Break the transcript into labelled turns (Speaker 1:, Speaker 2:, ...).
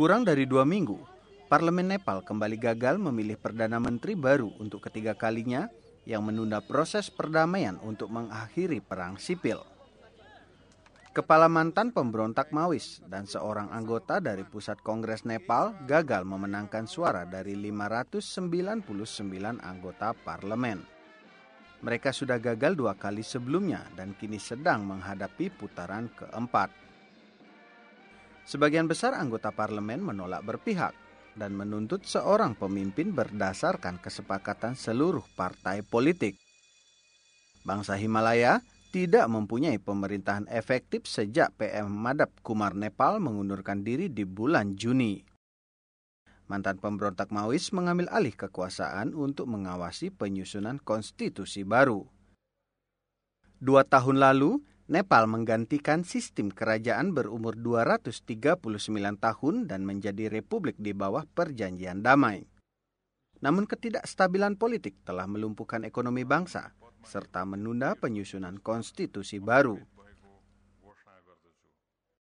Speaker 1: Kurang dari dua minggu, Parlemen Nepal kembali gagal memilih Perdana Menteri baru untuk ketiga kalinya yang menunda proses perdamaian untuk mengakhiri perang sipil. Kepala mantan pemberontak Mawis dan seorang anggota dari Pusat Kongres Nepal gagal memenangkan suara dari 599 anggota parlemen. Mereka sudah gagal dua kali sebelumnya dan kini sedang menghadapi putaran keempat. Sebagian besar anggota parlemen menolak berpihak dan menuntut seorang pemimpin berdasarkan kesepakatan seluruh partai politik. Bangsa Himalaya tidak mempunyai pemerintahan efektif sejak PM Madap Kumar Nepal mengundurkan diri di bulan Juni. Mantan pemberontak Maois mengambil alih kekuasaan untuk mengawasi penyusunan konstitusi baru. Dua tahun lalu, Nepal menggantikan sistem kerajaan berumur 239 tahun dan menjadi republik di bawah perjanjian damai. Namun ketidakstabilan politik telah melumpuhkan ekonomi bangsa serta menunda penyusunan konstitusi baru.